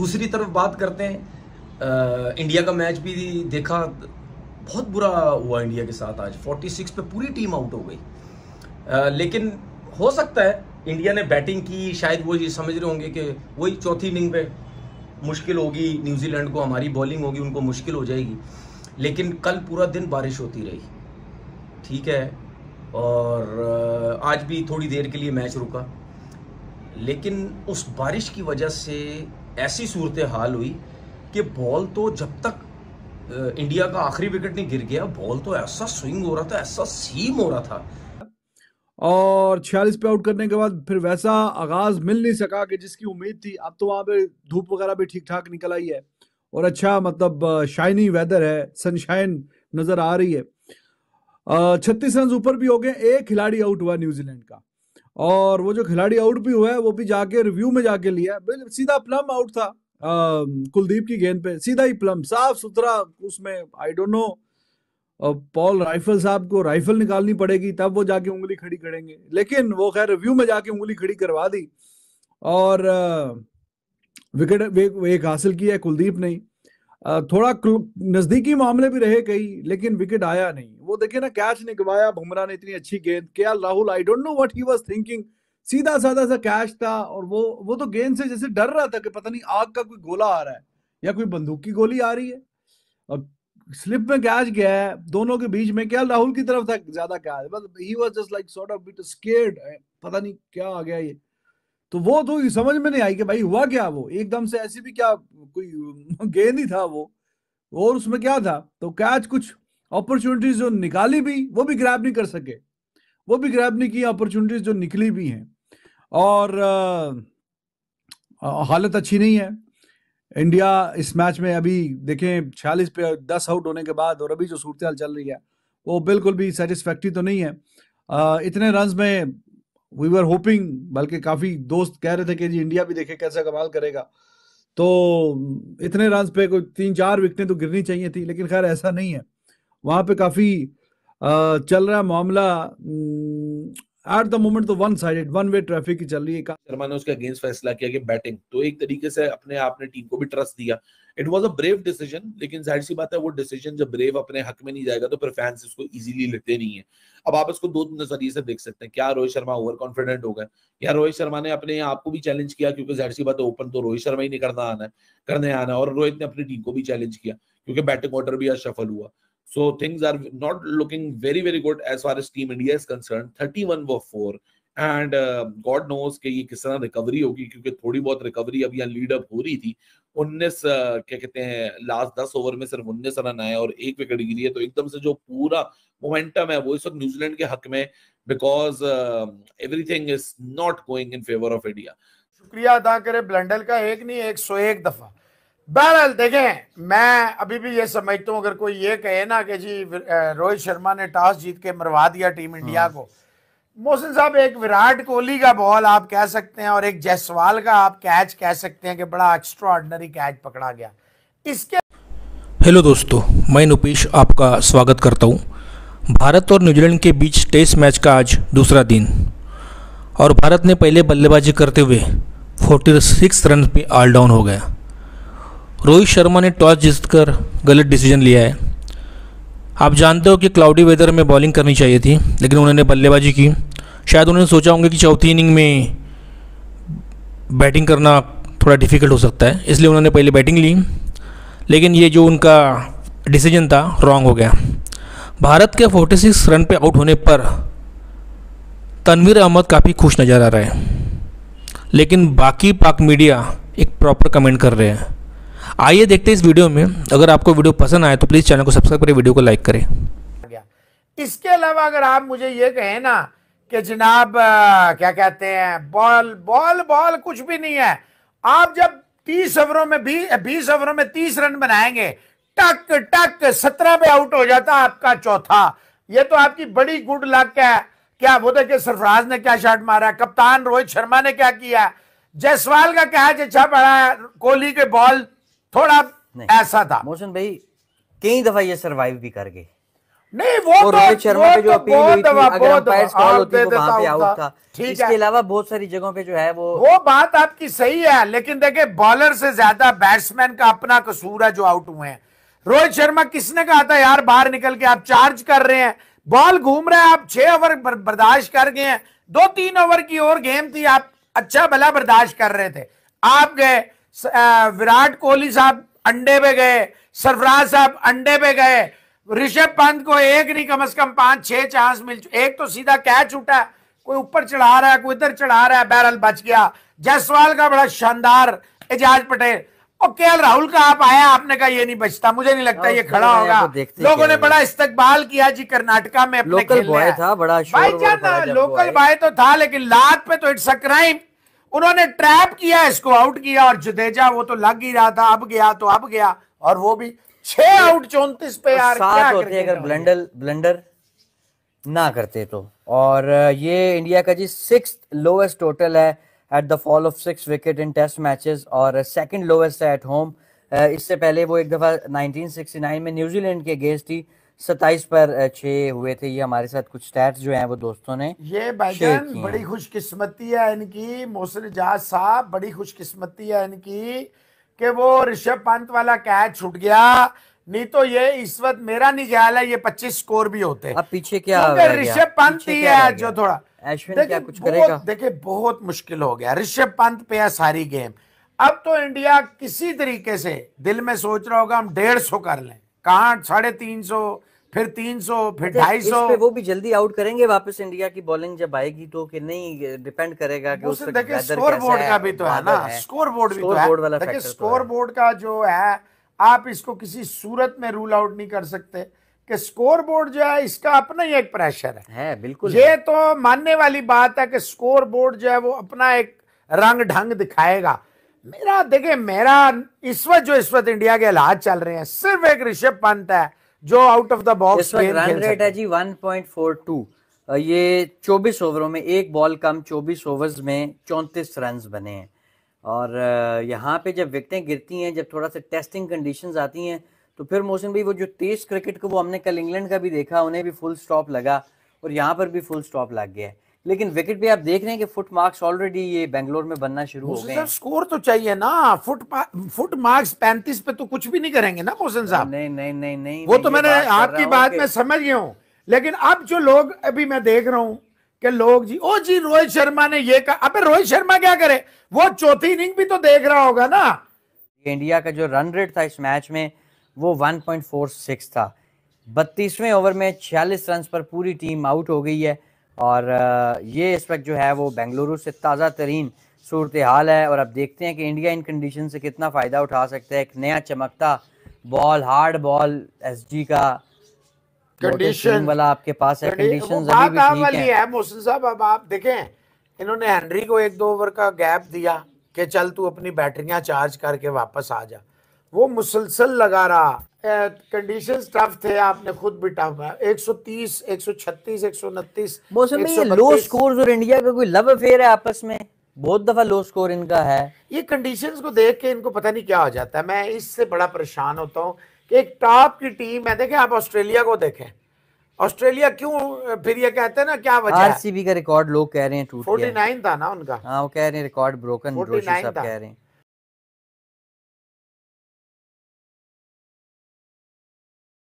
दूसरी तरफ बात करते हैं आ, इंडिया का मैच भी देखा बहुत बुरा हुआ इंडिया के साथ आज 46 पे पूरी टीम आउट हो गई लेकिन हो सकता है इंडिया ने बैटिंग की शायद वो ये समझ रहे होंगे कि वही चौथी इनिंग पे मुश्किल होगी न्यूजीलैंड को हमारी बॉलिंग होगी उनको मुश्किल हो जाएगी लेकिन कल पूरा दिन बारिश होती रही ठीक है और आज भी थोड़ी देर के लिए मैच रुका लेकिन उस बारिश की वजह से ऐसी सूरत हाल हुई कि बॉल तो जब तक इंडिया का आखिरी विकेट नहीं गिर गया बॉल तो ऐसा स्विंग हो रहा था ऐसा सीम हो रहा था और छियालीस पे आउट करने के बाद फिर वैसा आगाज मिल नहीं सका कि जिसकी उम्मीद थी अब तो वहां पे धूप वगैरह भी ठीक ठाक निकल आई है और अच्छा मतलब शाइनी वेदर है सनशाइन नजर आ रही है छत्तीस रन ऊपर भी हो गए एक खिलाड़ी आउट हुआ न्यूजीलैंड का और वो जो खिलाड़ी आउट भी हुआ है वो भी जाके रिव्यू में जाके लिया सीधा प्लम आउट था कुलदीप की गेंद पे सीधा ही प्लम साफ सुथरा उसमें I don't know Paul Reiffel साहब को राइफल निकालनी पड़ेगी तब वो जाके उंगली खड़ी करेंगे लेकिन वो खैर रिव्यू में जाके उंगली खड़ी करवा दी और विकेट एक हासिल किया कुलदीप ने थोड़ा नजदीकी मामले भी रहे कई लेकिन विकेट आया नहीं वो देखिए ना कैच निकवाया बुमराह ने इतनी अच्छी गेंद क्या Rahul I don't know what he was thinking सीधा साधा सा कैच था और वो वो तो गेंद से जैसे डर रहा था कि पता नहीं आग का कोई गोला आ रहा है या कोई बंदूक की गोली आ रही है और स्लिप में कैच गया है दोनों के बीच में क्या राहुल की तरफ था ज्यादा कैच बस he was just like sort of bit scared पता नहीं क्या आ गया ये तो वो तो समझ में नहीं आई कि भाई हुआ क्या वो एकदम से ऐसी भी क्या कोई गेंद ही था वो और उसमें क्या था तो कैच कुछ अपॉर्चुनिटीज जो निकाली भी वो भी ग्रैब नहीं कर सके वो भी ग्रैब नहीं की अपॉर्चुनिटीज जो निकली भी हैं और आ, आ, हालत अच्छी नहीं है इंडिया इस मैच में अभी देखें छियालीस पे दस आउट होने के बाद और अभी जो सूरत चल रही है वो बिल्कुल भी सेटिस्फैक्ट्री तो नहीं है आ, इतने रन में वी वर होपिंग बल्कि काफ़ी दोस्त कह रहे थे कि जी इंडिया भी देखे कैसा कमाल करेगा तो इतने रन पे कोई तीन चार विकटें तो गिरनी चाहिए थी लेकिन खैर ऐसा नहीं है वहां पे काफ़ी चल रहा मामला एट द मोमेंट तो one sided one way traffic ही चल रही है शर्मा ने उसके अगेंस्ट फैसला किया कि बैटिंग तो एक तरीके से अपने आप ने टीम को भी ट्रस्ट दिया it was a brave decision लेकिन जाहिर सी बात है वो डिसीजन जब ब्रेव अपने हक में नहीं जाएगा तो फिर फैंस इसको इजीली लेते नहीं है अब आप इसको दो नजरिए से देख सकते हैं क्या रोहित शर्मा ओवर कॉन्फिडेंट हो गए या रोहित शर्मा ने अपने आप को भी चैलेंज किया क्योंकि जाहिर सी बात है ओपन तो रोहित शर्मा ही नहीं करना आना है करने आना और रोहित ने अपनी टीम को भी चैलेंज किया क्योंकि बैटिंग ऑर्डर भी आज सफल हुआ So things are not looking very, very good as far as Team India is concerned. 31 were four. And God knows कि ये किस तरह रिकवरी होगी क्योंकि थोड़ी बहुत रिकवरी अब यहाँ लीडअप हो रही थी 19 uh, क्या कहते हैं लास्ट 10 ओवर में सिर्फ 19 रन आए और एक विकेट गिरी है तो एकदम से जो पूरा मोमेंटम है वो इस वक्त न्यूजीलैंड के हक में because everything is not going in favour of India शुक्रिया अदा करे ब्लंडल का एक नहीं एक सौ एक दफा बहरहाल देखें मैं अभी भी ये समझता हूँ अगर कोई ये कहे ना कि जी रोहित शर्मा ने टॉस जीत के मरवा दिया टीम हाँ। इंडिया को मोहसिन साहब एक विराट कोहली का बॉल आप कह सकते हैं और एक जायसवाल का आप कैच कह सकते हैं कि बड़ा एक्स्ट्रा कैच पकड़ा गया इसके हेलो दोस्तों मैं नुपेश आपका स्वागत करता हूँ भारत और न्यूजीलैंड के बीच टेस्ट मैच का आज दूसरा दिन और भारत ने पहले बल्लेबाजी करते हुए फोर्टी रन पे ऑल डाउन हो गया रोहित शर्मा ने टॉस जीतकर गलत डिसीजन लिया है आप जानते हो कि क्लाउडी वेदर में बॉलिंग करनी चाहिए थी लेकिन उन्होंने बल्लेबाजी की शायद उन्होंने सोचा होंगे कि चौथी इनिंग में बैटिंग करना थोड़ा डिफ़िकल्ट हो सकता है इसलिए उन्होंने पहले बैटिंग ली लेकिन ये जो उनका डिसीजन था रॉन्ग हो गया भारत के 46 रन पे आउट होने पर तनवीर अहमद काफ़ी खुश नज़र आ रहे हैं लेकिन बाकी पाक मीडिया एक प्रॉपर कमेंट कर रहे हैं आइए देखते हैं इस वीडियो में अगर आपको वीडियो पसंद आए तो प्लीज़ चैनल को सब्सक्राइब करें वीडियो को लाइक करें इसके अलावा अगर आप मुझे ये कहें ना कि जनाब क्या कहते हैं बॉल बॉल बॉल कुछ भी नहीं है आप जब तीस ओवरों में भी बीस ओवरों में तीस रन बनाएंगे टक टक सत्रह पे आउट हो जाता आपका चौथा ये तो आपकी बड़ी गुड लक है क्या वो देखिए सरफराज ने क्या शॉट मारा कप्तान रोहित शर्मा ने क्या किया जयसवाल का कैच अच्छा पड़ा है कोहली के बॉल थोड़ा ऐसा था मोशन भाई कई दफा ये सरवाइव भी कर गए नहीं वो तो रोहित शर्मा पे जो अपील तो हुई थी अगर अंपायर कॉल होती तो वहां पे आउट था इसके अलावा बहुत सारी जगहों पे जो है वो वो बात आपकी सही है लेकिन देखे बॉलर से ज्यादा बैट्समैन का अपना कसूर है जो आउट हुए हैं रोहित शर्मा किसने कहा था यार बाहर निकल के आप चार्ज कर रहे हैं बॉल घूम रहा है आप छह ओवर बर्दाश्त कर गए हैं दो तीन ओवर की और गेम थी आप अच्छा भला बर्दाश्त कर रहे थे आप गए विराट कोहली साहब अंडे पे गए सरफराज साहब अंडे पे गए ऋषभ पंत को एक नहीं कम से कम पांच छह चांस मिल चुके एक तो सीधा कैच उठा कोई ऊपर चढ़ा रहा है कोई इधर चढ़ा रहा है बैरल बच गया जयसवाल का बड़ा शानदार एजाज पटेल और के राहुल का आप आया आपने कहा ये नहीं बचता मुझे नहीं लगता ये हाँ, खड़ा होगा तो लोगों ने बड़ा इस्तकबाल किया जी कर्नाटका में अपने लोकल बॉय था बड़ा भाई लोकल बॉय तो था लेकिन लात पे तो इट्स अ क्राइम उन्होंने ट्रैप किया इसको आउट किया और जडेजा वो तो लग ही रहा था अब गया तो अब गया और वो भी छह आउट चौंतीस पे यार सात क्या होते अगर ब्लेंडर ब्लेंडर ना करते तो और ये इंडिया का जी सिक्स लोएस्ट टोटल है at the fall of six wicket in test matches और सेकंड लोएस्ट है एट होम इससे पहले वो एक दफ़ा 1969 में न्यूजीलैंड के अगेंस्ट थी सत्ताईस पर छे हुए थे ये हमारे साथ कुछ स्टैट्स जो हैं वो दोस्तों ने ये भाईजान बड़ी खुशकिस्मती है इनकी मोहसिन जहाज साहब बड़ी खुशकिस्मती है इनकी कि वो ऋषभ पंत वाला कैच छूट गया नहीं तो ये इस वक्त मेरा नहीं ख्याल है ये पच्चीस स्कोर भी होते अब पीछे क्या ऋषभ पंत ही है जो थोड़ा अश्विन क्या कुछ करेगा देखिए बहुत मुश्किल हो गया ऋषभ पंत पे है सारी गेम अब तो इंडिया किसी तरीके से दिल में सोच रहा होगा हम डेढ़ सौ कर लें कहा साढ़े तीन सौ फिर तीन सौ फिर अच्छा, ढाई सौ वो भी जल्दी आउट करेंगे वापस इंडिया की बॉलिंग जब आएगी तो कि नहीं डिपेंड करेगा कि देखिए स्कोर बोर्ड का भी तो है ना स्कोर बोर्ड भी तो है देखिए स्कोर तो बोर्ड का जो है आप इसको किसी सूरत में रूल आउट नहीं कर सकते कि स्कोर बोर्ड जो है इसका अपना ही एक प्रेशर है, है बिल्कुल ये है। तो मानने वाली बात है कि स्कोर बोर्ड जो है वो अपना एक रंग ढंग दिखाएगा मेरा देखिए मेरा इस वक्त जो इस वक्त इंडिया के हालात चल रहे हैं सिर्फ एक ऋषभ पंत है जो out of the box run rate है जी 1.42 ये 24 ओवरों में एक बॉल कम 24 ओवर्स में 34 रन बने हैं और यहाँ पे जब विकटें गिरती हैं जब थोड़ा सा टेस्टिंग कंडीशन आती हैं तो फिर मोहसिन भाई वो जो तेज क्रिकेट को वो हमने कल इंग्लैंड का भी देखा उन्हें भी फुल स्टॉप लगा और यहाँ पर भी फुल स्टॉप लग गया है लेकिन विकेट भी आप देख रहे हैं कि फुट मार्क्स ऑलरेडी ये बेंगलोर में बनना शुरू हो गए स्कोर तो चाहिए ना फुट फुट मार्क्स पैंतीस पे तो कुछ भी नहीं करेंगे ना मोहसिन साहब नहीं नहीं नहीं नहीं वो तो मैंने आपकी बात में समझ गया हूँ लेकिन अब जो लोग अभी मैं देख रहा हूँ कि लोग जी ओ जी रोहित शर्मा ने ये कहा अबे रोहित शर्मा क्या करे वो चौथी इनिंग भी तो देख रहा होगा ना इंडिया का जो रन रेट था इस मैच में वो 1.46 था बत्तीसवें ओवर में 46 रन पर पूरी टीम आउट हो गई है और ये इस वक्त जो है वो बेंगलुरु से ताज़ा तरीन सूरत हाल है और अब देखते हैं कि इंडिया इन कंडीशन से कितना फ़ायदा उठा सकता है एक नया चमकता बॉल हार्ड बॉल एसजी का कंडीशन वाला आपके पास है कंडीशन वाली है मोहसिन साहब अब आप देखें इन्होंने हेनरी को एक दो ओवर का गैप दिया कि चल तू अपनी बैटरियां चार्ज करके वापस आ जा वो मुसलसल लगा रहा कंडीशन टफ थे आपने खुद भी टफ है 130 136 129 मौसम लो स्कोर्स और इंडिया का कोई लव अफेयर है आपस में बहुत दफा लो स्कोर इनका है ये कंडीशंस को देख के इनको पता नहीं क्या हो जाता है मैं इससे बड़ा परेशान होता हूँ कि एक टॉप की टीम है देखें आप ऑस्ट्रेलिया को देखें ऑस्ट्रेलिया क्यों फिर ये कहते हैं ना क्या वजह आरसीबी का रिकॉर्ड लोग कह रहे हैं टूट 49 था ना उनका हाँ वो कह रहे हैं रिकॉर्ड ब्रोकन 49 सब कह रहे हैं